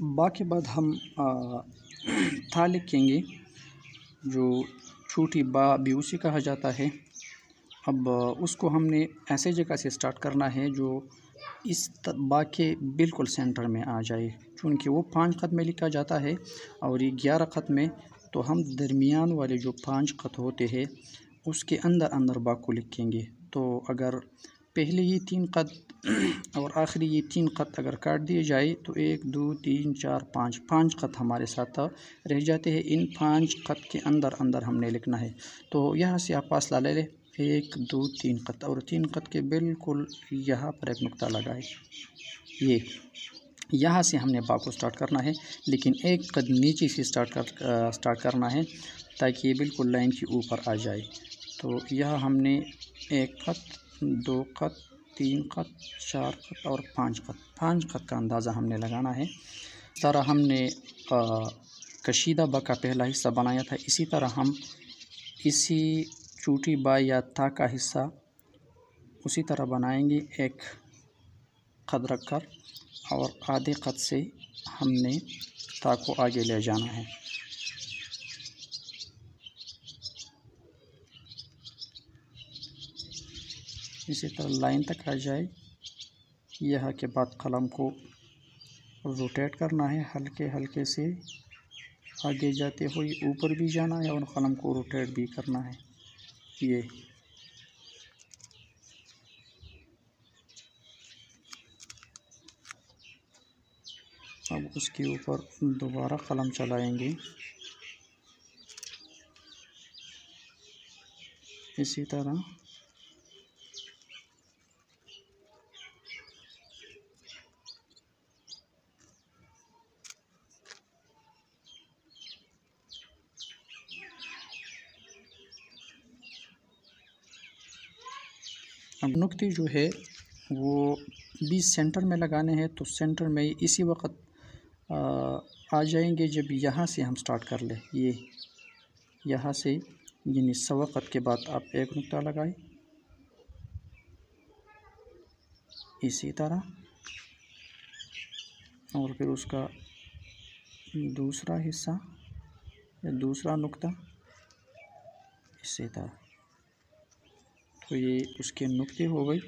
बाकी बाद हम था लिखेंगे जो छोटी बा भी उसी कहा जाता है अब उसको हमने ऐसे जगह से स्टार्ट करना है जो इस बा के बिल्कुल सेंटर में आ जाए चूँकि वो पांच खत में लिखा जाता है और ये ग्यारह खत में तो हम दरमियान वाले जो पांच खत होते हैं उसके अंदर अंदर बा को लिखेंगे तो अगर पहले ये तीन कद और आखिरी ये तीन खत अगर काट दिए जाए तो एक दो तीन चार पाँच पाँच खत हमारे साथ रह जाते हैं इन पाँच खत के अंदर अंदर हमने लिखना है तो यहाँ से आप पास ला ले लें एक दो तीन खत और तीन खत के बिल्कुल यहाँ पर एक नुकता लगाए ये यहाँ से हमने बाप को स्टार्ट करना है लेकिन एक कद नीचे से स्टार्ट कर स्टार्ट करना है ताकि ये बिल्कुल लाइन के ऊपर आ जाए तो यह हमने एक खत दो खत तीन खत चार खत और पाँच खत पाँच खत का अंदाज़ा हमने लगाना है तरह हमने कशीदा बा का पहला हिस्सा बनाया था इसी तरह हम इसी चूटी बा या ता का हिस्सा उसी तरह बनाएंगे एक खत रख कर और आधे खत से हमने ता को आगे ले जाना है इसी तरह लाइन तक आ जाए यह के बाद कलम को रोटेट करना है हल्के हल्के से आगे जाते हुए ऊपर भी जाना है और कलम को रोटेट भी करना है ये अब उसके ऊपर दोबारा कलम चलाएंगे इसी तरह अब नुकते जो है वो बीस सेंटर में लगाने हैं तो सेंटर में इसी वक्त आ जाएंगे जब यहाँ से हम स्टार्ट कर लें ये यहाँ से यानी सवकत के बाद आप एक नुकता लगाएं इसी तरह और फिर उसका दूसरा हिस्सा या दूसरा नुकता इसी तरह तो ये उसके नुक्ते हो गई